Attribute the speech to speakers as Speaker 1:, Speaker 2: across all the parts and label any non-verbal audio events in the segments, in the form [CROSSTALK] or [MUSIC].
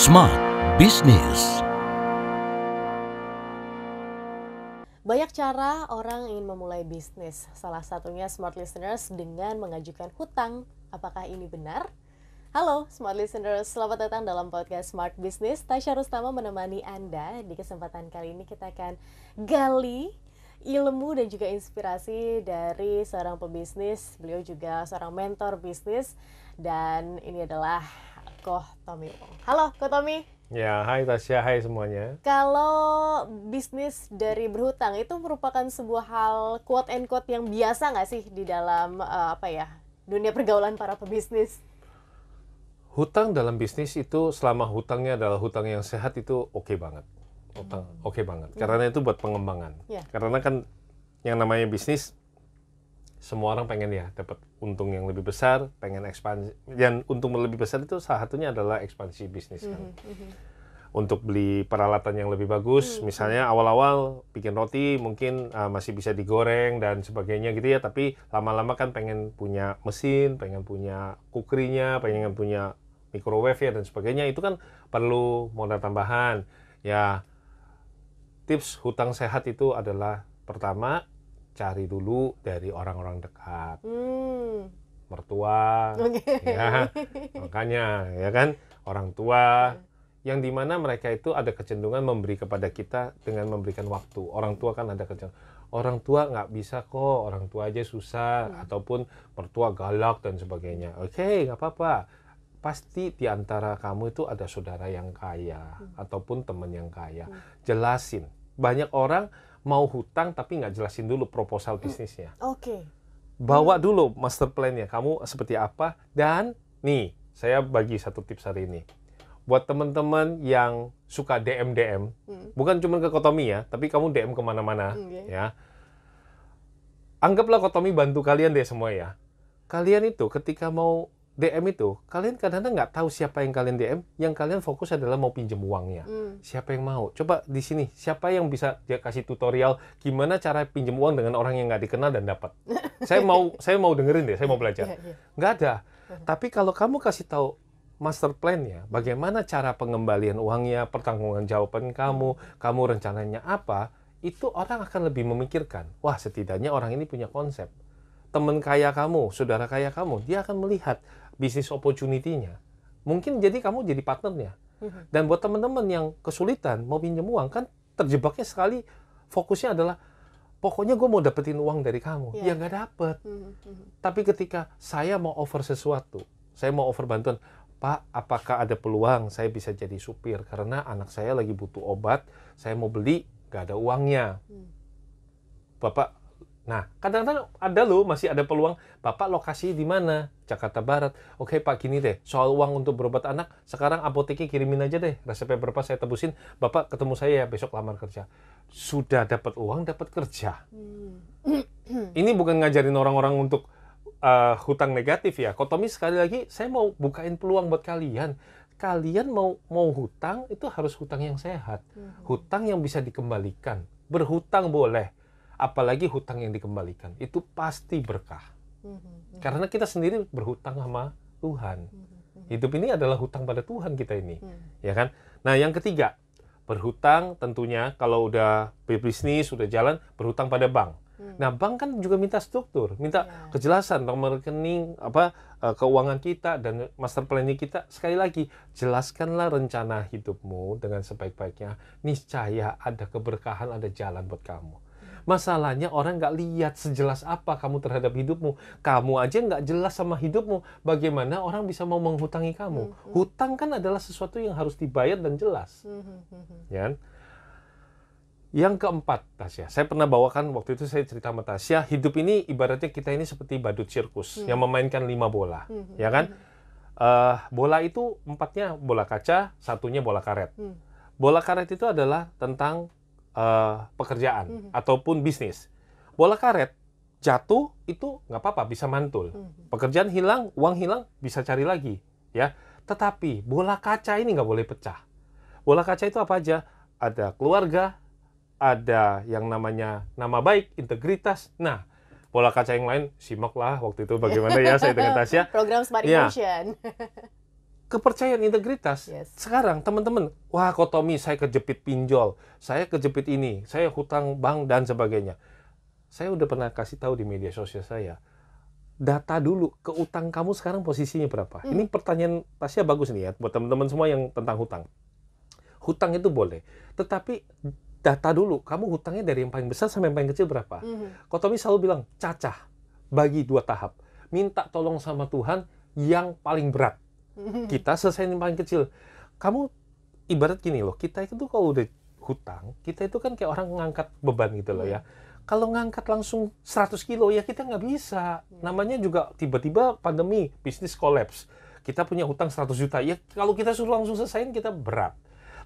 Speaker 1: Smart Business. Banyak cara orang ingin memulai bisnis. Salah satunya smart listeners dengan mengajukan hutang. Apakah ini benar? Halo smart listeners, selamat datang dalam podcast Smart Business. Tasya Rustama menemani Anda. Di kesempatan kali ini kita akan gali ilmu dan juga inspirasi dari seorang pebisnis. Beliau juga seorang mentor bisnis dan ini adalah Koh Tommy Halo Koh Tommy.
Speaker 2: Ya, hai Tasya, hai semuanya.
Speaker 1: Kalau bisnis dari berhutang itu merupakan sebuah hal quote and quote yang biasa nggak sih di dalam uh, apa ya dunia pergaulan para pebisnis?
Speaker 2: Hutang dalam bisnis itu selama hutangnya adalah hutang yang sehat itu oke okay banget, hutang hmm. oke okay banget. Ya. Karena itu buat pengembangan. Ya. Karena kan yang namanya bisnis semua orang pengen ya dapat untung yang lebih besar, pengen ekspansi dan untung lebih besar itu salah satunya adalah ekspansi bisnis kan. Mm -hmm. Untuk beli peralatan yang lebih bagus, mm -hmm. misalnya awal-awal bikin roti mungkin uh, masih bisa digoreng dan sebagainya gitu ya, tapi lama-lama kan pengen punya mesin, pengen punya kukrinya, pengen punya microwave ya dan sebagainya itu kan perlu modal tambahan. Ya tips hutang sehat itu adalah pertama cari dulu dari orang-orang dekat hmm. mertua okay. ya makanya ya kan orang tua iya. yang dimana mereka itu ada kecenderungan memberi kepada kita dengan memberikan waktu orang tua kan ada kecenderungan orang tua nggak bisa kok orang tua aja susah hmm. ataupun mertua galak dan sebagainya oke okay, nggak apa-apa pasti di antara kamu itu ada saudara yang kaya hmm. ataupun teman yang kaya. Hmm. Jelasin. Banyak orang mau hutang tapi nggak jelasin dulu proposal mm. bisnisnya. Oke. Okay. Bawa hmm. dulu master plan-nya, kamu seperti apa dan nih, saya bagi satu tips hari ini. Buat teman-teman yang suka DM DM, hmm. bukan cuma ke Kotomi ya, tapi kamu DM kemana-mana okay. ya. Anggaplah Kotomi bantu kalian deh semua ya. Kalian itu ketika mau DM itu kalian kadang-kadang nggak tahu siapa yang kalian DM, yang kalian fokus adalah mau pinjam uangnya. Hmm. Siapa yang mau? Coba di sini siapa yang bisa dia kasih tutorial gimana cara pinjam uang dengan orang yang nggak dikenal dan dapat. [LAUGHS] saya mau saya mau dengerin deh, saya mau belajar. Iya, iya. Nggak ada. Hmm. Tapi kalau kamu kasih tahu master plan-nya, bagaimana cara pengembalian uangnya, pertanggungan jawaban kamu, hmm. kamu rencananya apa, itu orang akan lebih memikirkan. Wah, setidaknya orang ini punya konsep. Teman kaya kamu, saudara kaya kamu, dia akan melihat bisnis opportunity-nya, mungkin jadi kamu jadi partnernya. Mm-hmm. Dan buat teman-teman yang kesulitan mau pinjam uang kan terjebaknya sekali fokusnya adalah pokoknya gue mau dapetin uang dari kamu. Yeah. Ya nggak dapet. Mm-hmm. Tapi ketika saya mau over sesuatu, saya mau over bantuan, Pak, apakah ada peluang saya bisa jadi supir karena anak saya lagi butuh obat, saya mau beli, nggak ada uangnya. Hmm. Bapak Nah, kadang-kadang ada loh, masih ada peluang, Bapak lokasi di mana? Jakarta Barat. Oke Pak, gini deh, soal uang untuk berobat anak, sekarang apoteknya kirimin aja deh, resepnya berapa saya tebusin, Bapak ketemu saya ya, besok lamar kerja. Sudah dapat uang, dapat kerja. Hmm. Ini bukan ngajarin orang-orang untuk uh, hutang negatif ya. Kotomi sekali lagi, saya mau bukain peluang buat kalian kalian mau mau hutang itu harus hutang yang sehat, hmm. hutang yang bisa dikembalikan. Berhutang boleh, apalagi hutang yang dikembalikan itu pasti berkah. Mm-hmm. Karena kita sendiri berhutang sama Tuhan. Mm-hmm. Hidup ini adalah hutang pada Tuhan kita ini, mm. ya kan? Nah, yang ketiga, berhutang tentunya kalau udah berbisnis, sudah jalan, berhutang pada bank. Mm. Nah, bank kan juga minta struktur, minta yeah. kejelasan nomor rekening, apa eh, keuangan kita dan master planning kita. Sekali lagi, jelaskanlah rencana hidupmu dengan sebaik-baiknya. Niscaya ada keberkahan, ada jalan buat kamu. Masalahnya orang nggak lihat sejelas apa kamu terhadap hidupmu. Kamu aja nggak jelas sama hidupmu. Bagaimana orang bisa mau menghutangi kamu? Mm -hmm. Hutang kan adalah sesuatu yang harus dibayar dan jelas. Mm -hmm. Ya. Kan? Yang keempat, Tasya. Saya pernah bawakan waktu itu saya cerita sama Tasya, hidup ini ibaratnya kita ini seperti badut sirkus hmm. yang memainkan lima bola, hmm. ya kan? Uh, bola itu empatnya bola kaca, satunya bola karet. Hmm. Bola karet itu adalah tentang uh, pekerjaan mm -hmm. ataupun bisnis. Bola karet jatuh itu nggak apa-apa bisa mantul. Mm -hmm. Pekerjaan hilang, uang hilang bisa cari lagi, ya. Tetapi bola kaca ini nggak boleh pecah. Bola kaca itu apa aja? Ada keluarga, ada yang namanya nama baik, integritas. Nah, bola kaca yang lain simaklah waktu itu bagaimana ya saya dengan Tasya. [LAUGHS] Program Smart ya.
Speaker 1: Emotion. Ya. [LAUGHS]
Speaker 2: kepercayaan integritas yes. sekarang teman-teman wah kok Tommy saya kejepit pinjol saya kejepit ini saya hutang bank dan sebagainya saya udah pernah kasih tahu di media sosial saya data dulu ke utang kamu sekarang posisinya berapa hmm. ini pertanyaan pasti bagus nih ya buat teman-teman semua yang tentang hutang hutang itu boleh tetapi data dulu kamu hutangnya dari yang paling besar sampai yang paling kecil berapa hmm. kok Tommy selalu bilang cacah bagi dua tahap minta tolong sama Tuhan yang paling berat kita selesai yang paling kecil kamu ibarat gini loh kita itu kalau udah hutang kita itu kan kayak orang ngangkat beban gitu loh ya hmm. kalau ngangkat langsung 100 kilo ya kita nggak bisa hmm. namanya juga tiba-tiba pandemi bisnis kolaps kita punya hutang 100 juta ya kalau kita suruh langsung selesaiin kita berat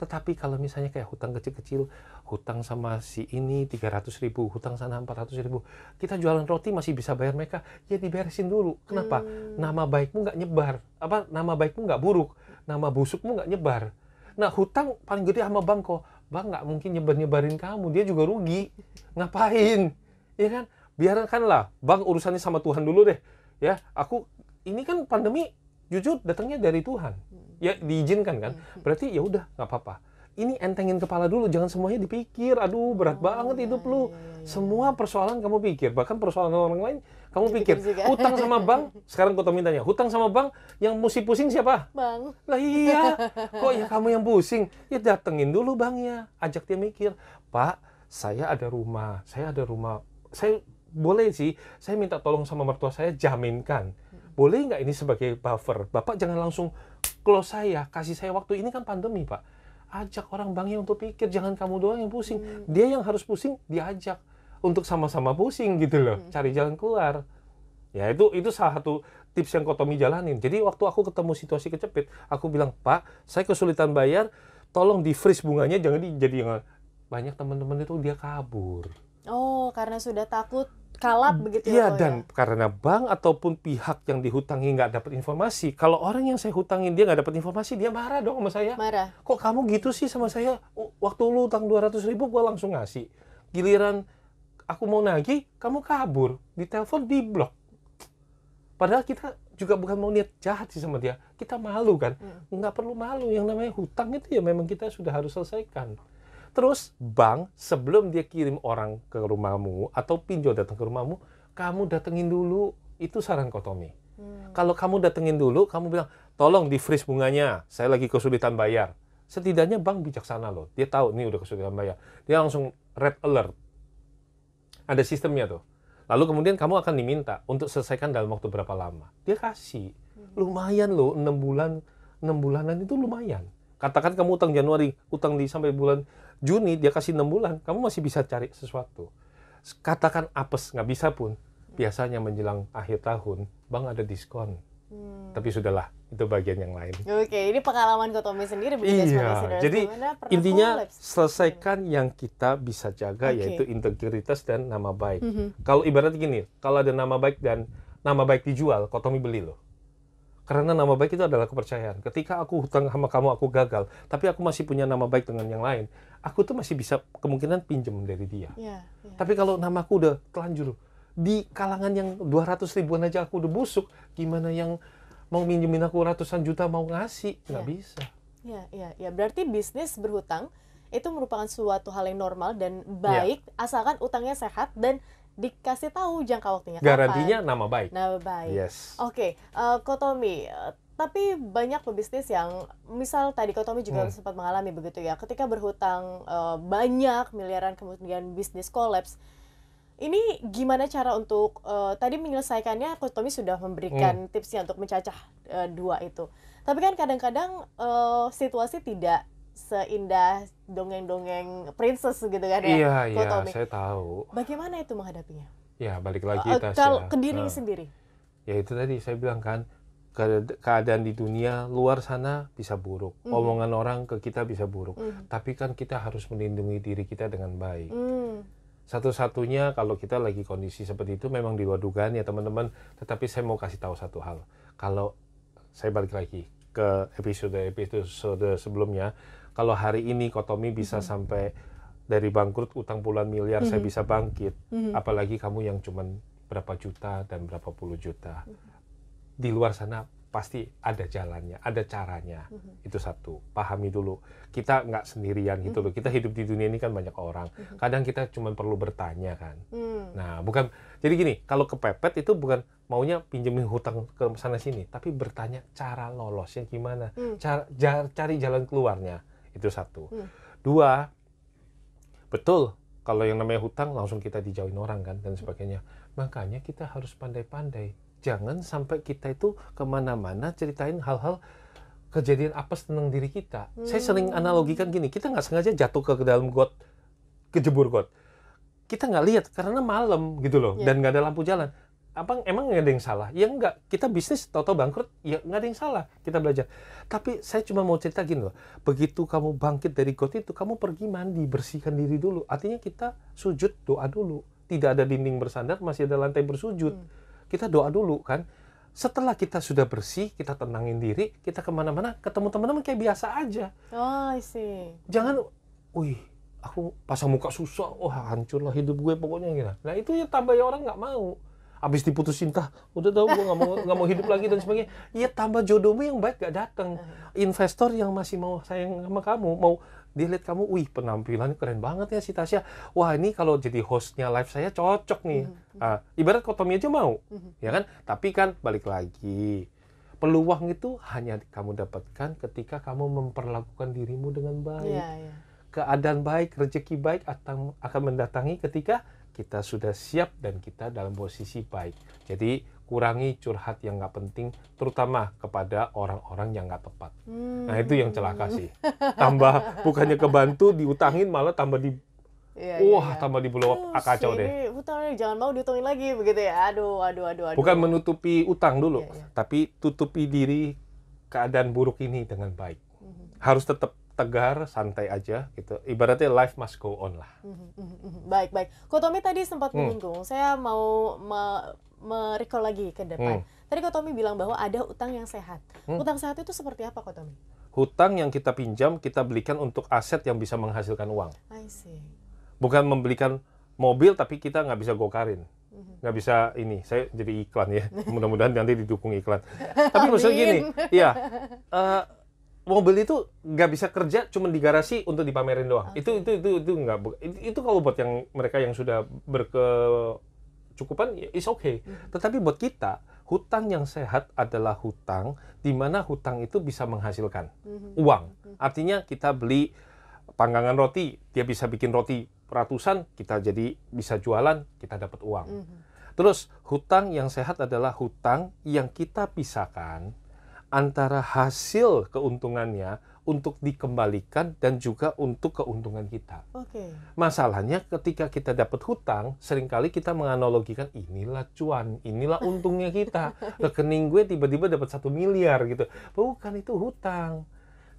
Speaker 2: tetapi kalau misalnya kayak hutang kecil-kecil, hutang sama si ini 300 ribu, hutang sana 400 ribu, kita jualan roti masih bisa bayar mereka, ya diberesin dulu. Kenapa? Hmm. Nama baikmu nggak nyebar, apa nama baikmu nggak buruk, nama busukmu nggak nyebar. Nah hutang paling gede sama bank kok, bang nggak mungkin nyebar-nyebarin kamu, dia juga rugi. Ngapain? Ya kan? Biarkanlah, bang urusannya sama Tuhan dulu deh. Ya, aku ini kan pandemi Jujur datangnya dari Tuhan. Hmm. Ya diizinkan kan. Hmm, hmm. Berarti ya udah nggak apa-apa. Ini entengin kepala dulu, jangan semuanya dipikir. Aduh, berat oh, banget iya, hidup iya, lu. Ya, ya. Semua persoalan kamu pikir, bahkan persoalan orang lain kamu pikir. Hutang sama [LAUGHS] bank, sekarang kau mintanya, hutang sama bank yang mesti pusing siapa?
Speaker 1: Bang. Lah iya, kok ya kamu
Speaker 2: yang pusing? Ya datengin dulu banknya, ajak dia mikir. Pak, saya ada rumah, saya ada rumah, saya boleh sih, saya minta tolong sama mertua saya jaminkan boleh nggak ini sebagai buffer? Bapak jangan langsung close saya, kasih saya waktu. Ini kan pandemi, Pak. Ajak orang banknya untuk pikir, jangan kamu doang yang pusing. Hmm. Dia yang harus pusing, diajak untuk sama-sama pusing gitu loh, hmm. cari jalan keluar. Ya itu itu salah satu tips yang Kotomi jalanin. Jadi waktu aku ketemu situasi kecepit, aku bilang, "Pak, saya kesulitan bayar, tolong di-freeze bunganya jangan jadi yang banyak teman-teman itu dia kabur."
Speaker 1: Oh, karena sudah takut
Speaker 2: kalap hmm. begitu ya. Iya dan ya? karena bank ataupun pihak yang dihutangi nggak dapat informasi. Kalau orang yang saya hutangin dia nggak dapat informasi, dia marah dong sama saya. Marah. Kok kamu gitu sih sama saya? Waktu lu utang dua ratus ribu gua langsung ngasih. Giliran aku mau nagih, kamu kabur. Di telepon di blok. Padahal kita juga bukan mau niat jahat sih sama dia. Kita malu kan. Hmm. perlu malu. Yang namanya hutang itu ya memang kita sudah harus selesaikan. Terus bank sebelum dia kirim orang ke rumahmu atau pinjol datang ke rumahmu, kamu datengin dulu. Itu saran Kotomi. Hmm. Kalau kamu datengin dulu, kamu bilang, tolong di freeze bunganya, saya lagi kesulitan bayar. Setidaknya bank bijaksana loh. Dia tahu ini udah kesulitan bayar. Dia langsung red alert. Ada sistemnya tuh. Lalu kemudian kamu akan diminta untuk selesaikan dalam waktu berapa lama. Dia kasih. Hmm. Lumayan loh, 6 bulan, 6 bulanan itu lumayan katakan kamu utang Januari, utang di sampai bulan Juni, dia kasih enam bulan, kamu masih bisa cari sesuatu. Katakan apes, nggak bisa pun. Biasanya menjelang akhir tahun, bank ada diskon. Hmm. Tapi sudahlah, itu bagian yang lain.
Speaker 1: Oke, ini pengalaman Gotomi sendiri ya, iya, Jadi intinya kulips.
Speaker 2: selesaikan yang kita bisa jaga okay. yaitu integritas dan nama baik. Mm -hmm. Kalau ibarat gini, kalau ada nama baik dan nama baik dijual, Gotomi beli loh. Karena nama baik itu adalah kepercayaan. Ketika aku hutang sama kamu, aku gagal. Tapi aku masih punya nama baik dengan yang lain. Aku tuh masih bisa kemungkinan pinjem dari dia. Yeah, yeah. Tapi kalau namaku udah telanjur, di kalangan yang 200 ribuan aja aku udah busuk, gimana yang mau minjemin aku ratusan juta mau ngasih? Nggak yeah. bisa.
Speaker 1: Iya, ya, ya. Berarti bisnis berhutang itu merupakan suatu hal yang normal dan ya. baik yeah. asalkan utangnya sehat dan dikasih tahu jangka waktunya Garantinya kapan. nama baik. Nama baik. Yes. Oke, okay. uh, eh, Kotomi, eh, tapi banyak pebisnis yang misal tadi Kotomi juga hmm. sempat mengalami begitu ya, ketika berhutang uh, banyak miliaran kemudian bisnis kolaps. Ini gimana cara untuk uh, tadi menyelesaikannya? Kotomi sudah memberikan hmm. tipsnya untuk mencacah uh, dua itu. Tapi kan kadang-kadang uh, situasi tidak seindah dongeng-dongeng princess gitu kan ya? Iya, iya, saya
Speaker 2: tahu.
Speaker 1: Bagaimana itu menghadapinya?
Speaker 2: Ya, balik lagi uh, eh, Tasya. Kalau ke diri nah. sendiri? Ya itu tadi saya bilang kan, keadaan di dunia luar sana bisa buruk, mm. omongan orang ke kita bisa buruk, mm. tapi kan kita harus melindungi diri kita dengan baik. Mm. Satu-satunya kalau kita lagi kondisi seperti itu memang di luar dugaan ya teman-teman, tetapi saya mau kasih tahu satu hal. Kalau saya balik lagi ke episode-episode sebelumnya, kalau hari ini Kotomi bisa hmm. sampai dari bangkrut utang puluhan miliar hmm. saya mm-hmm. bisa bangkit, hmm. apalagi kamu yang cuman berapa juta dan berapa puluh juta. Di luar sana pasti ada jalannya, ada caranya. Mm -hmm. Itu satu, pahami dulu. Kita nggak sendirian gitu mm-hmm. loh. Kita hidup di dunia ini kan banyak orang. Mm -hmm. Kadang kita cuma perlu bertanya kan. Mm. Nah, bukan jadi gini, kalau kepepet itu bukan maunya pinjemin hutang ke sana sini, tapi bertanya cara lolosnya gimana, mm. cara cari jalan keluarnya. Itu satu. Hmm. Dua, betul kalau yang namanya hutang langsung kita dijauhin orang kan dan sebagainya. Makanya kita harus pandai-pandai. Jangan sampai kita itu kemana-mana ceritain hal-hal kejadian apa tentang diri kita. Hmm. Saya sering hmm. analogikan gini, kita nggak sengaja jatuh ke dalam got, kejebur got. Kita nggak lihat karena malam gitu loh yeah. dan nggak ada lampu jalan apa emang nggak ada yang salah ya nggak kita bisnis toto bangkrut ya nggak ada yang salah kita belajar tapi saya cuma mau cerita gini loh begitu kamu bangkit dari got itu kamu pergi mandi bersihkan diri dulu artinya kita sujud doa dulu tidak ada dinding bersandar masih ada lantai bersujud hmm. kita doa dulu kan setelah kita sudah bersih, kita tenangin diri, kita kemana-mana, ketemu teman-teman kayak biasa aja. Oh, I see. Jangan, wih, aku pasang muka susah, wah lah hidup gue pokoknya gitu. Nah itu ya tambah orang nggak mau abis diputus cinta udah tau gue nggak mau nggak mau hidup lagi dan sebagainya iya tambah jodohmu yang baik gak datang investor yang masih mau sayang sama kamu mau dia kamu wih penampilannya keren banget ya si Tasya wah ini kalau jadi hostnya live saya cocok nih uh, ibarat kotomi aja mau mhm. ya kan tapi kan balik lagi peluang itu hanya kamu dapatkan ketika kamu memperlakukan dirimu dengan baik yeah, yeah. keadaan baik rezeki baik akan mendatangi ketika kita sudah siap dan kita dalam posisi baik. Jadi kurangi curhat yang nggak penting, terutama kepada orang-orang yang nggak tepat. Hmm. Nah itu yang celaka sih. Hmm. Tambah [LAUGHS] bukannya kebantu diutangin malah tambah di
Speaker 1: Iya, iya Wah, iya.
Speaker 2: tambah di blow up ah, kacau deh.
Speaker 1: Hutangnya jangan mau diutangin lagi begitu ya. Aduh, aduh, aduh, aduh. Bukan
Speaker 2: menutupi utang dulu, iya, iya. tapi tutupi diri keadaan buruk ini dengan baik. Hmm. Harus tetap tegar, santai aja gitu. Ibaratnya life must go on lah.
Speaker 1: Mhm, mhm, mhm, baik, baik. Kotomi tadi sempat hmm. menyinggung, saya mau me merecall lagi ke depan. Hmm. Tadi Kotomi bilang bahwa ada utang yang sehat. Hmm. Utang sehat itu seperti apa Kotomi?
Speaker 2: Hutang yang kita pinjam kita belikan untuk aset yang bisa menghasilkan uang. I see. Bukan membelikan mobil tapi kita nggak bisa gokarin nggak bisa ini saya jadi iklan ya [LAUGHS] mudah-mudahan nanti didukung iklan [LAUGHS] tapi maksudnya gini ya uh, [LAUGHS] mobil itu nggak bisa kerja cuma di garasi untuk dipamerin doang. Okay. Itu itu itu itu nggak itu, itu kalau buat yang mereka yang sudah berkecukupan ya, is okay. Hmm. Tetapi buat kita hutang yang sehat adalah hutang di mana hutang itu bisa menghasilkan hmm. uang. Hmm. Artinya kita beli panggangan roti, dia bisa bikin roti ratusan, kita jadi bisa jualan, kita dapat uang. Hmm. Terus hutang yang sehat adalah hutang yang kita pisahkan antara hasil keuntungannya untuk dikembalikan dan juga untuk keuntungan kita. Okay. Masalahnya ketika kita dapat hutang, seringkali kita menganalogikan inilah cuan, inilah [LAUGHS] untungnya kita. Rekening gue tiba-tiba dapat satu miliar gitu. Bukan itu hutang.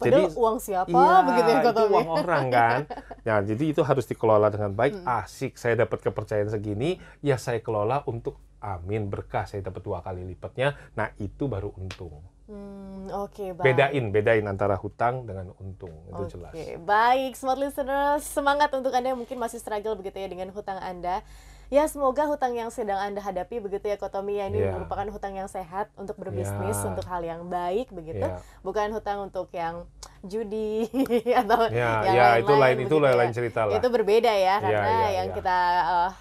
Speaker 2: Padahal jadi uang siapa iya, begitu ya itu uang orang kan. Ya [LAUGHS] jadi itu harus dikelola dengan baik. Hmm. Asik, saya dapat kepercayaan segini, ya saya kelola untuk amin berkah saya dapat dua kali lipatnya. Nah, itu baru untung. Hmm,
Speaker 1: Oke, okay, Bedain,
Speaker 2: bedain antara hutang dengan untung, itu okay. jelas. Oke,
Speaker 1: baik. Smart listeners, semangat untuk Anda yang mungkin masih struggle begitu ya dengan hutang Anda. Ya, semoga hutang yang sedang Anda hadapi begitu ya, Kotomi, ya ini yeah. merupakan hutang yang sehat untuk berbisnis, yeah. untuk hal yang baik begitu. Yeah. Bukan hutang untuk yang judi [LAUGHS] atau yeah, yang yeah, lain-lain. itu lain,
Speaker 2: itu lain ya. cerita lah. Itu berbeda ya, iya, karena yeah, yeah, yang yeah. kita...
Speaker 1: Uh,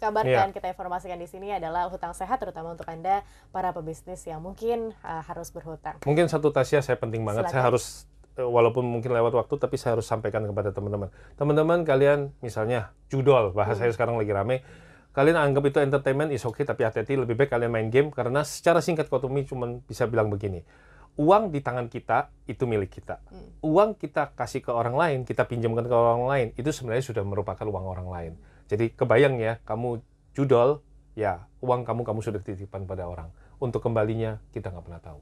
Speaker 1: kabarkan yeah. kita informasikan di sini adalah hutang sehat terutama untuk anda para pebisnis yang mungkin uh, harus berhutang.
Speaker 2: Mungkin satu Tasya saya penting banget saya harus eh, walaupun mungkin lewat waktu tapi saya harus sampaikan kepada teman-teman. Teman-teman kalian misalnya judol bahasa hmm. sekarang lagi rame kalian anggap itu entertainment is okay tapi hati-hati lebih baik kalian main game karena secara singkat Kotomi cuma bisa bilang begini uang di tangan kita itu milik kita. Hmm. Uang kita kasih ke orang lain, kita pinjamkan ke orang lain, itu sebenarnya sudah merupakan uang orang lain. Jadi kebayang ya, kamu judol, ya uang kamu kamu sudah titipan pada orang. Untuk kembalinya kita nggak pernah tahu.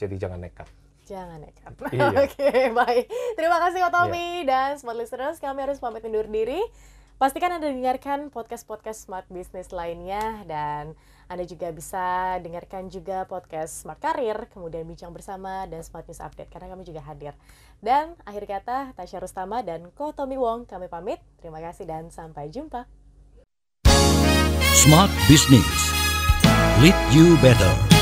Speaker 2: Jadi jangan nekat.
Speaker 1: Jangan nekat. Iya. [LAUGHS] Oke, okay, baik. Terima kasih iya. Tommy yeah. dan smart listeners. Kami harus pamit undur diri. Pastikan Anda dengarkan podcast-podcast Smart Business lainnya dan Anda juga bisa dengarkan juga podcast Smart Karir, kemudian Bincang Bersama dan Smart News Update karena kami juga hadir. Dan akhir kata, Tasya Rustama dan Ko Tommy Wong kami pamit. Terima kasih dan sampai jumpa. Smart Business. Lead you better.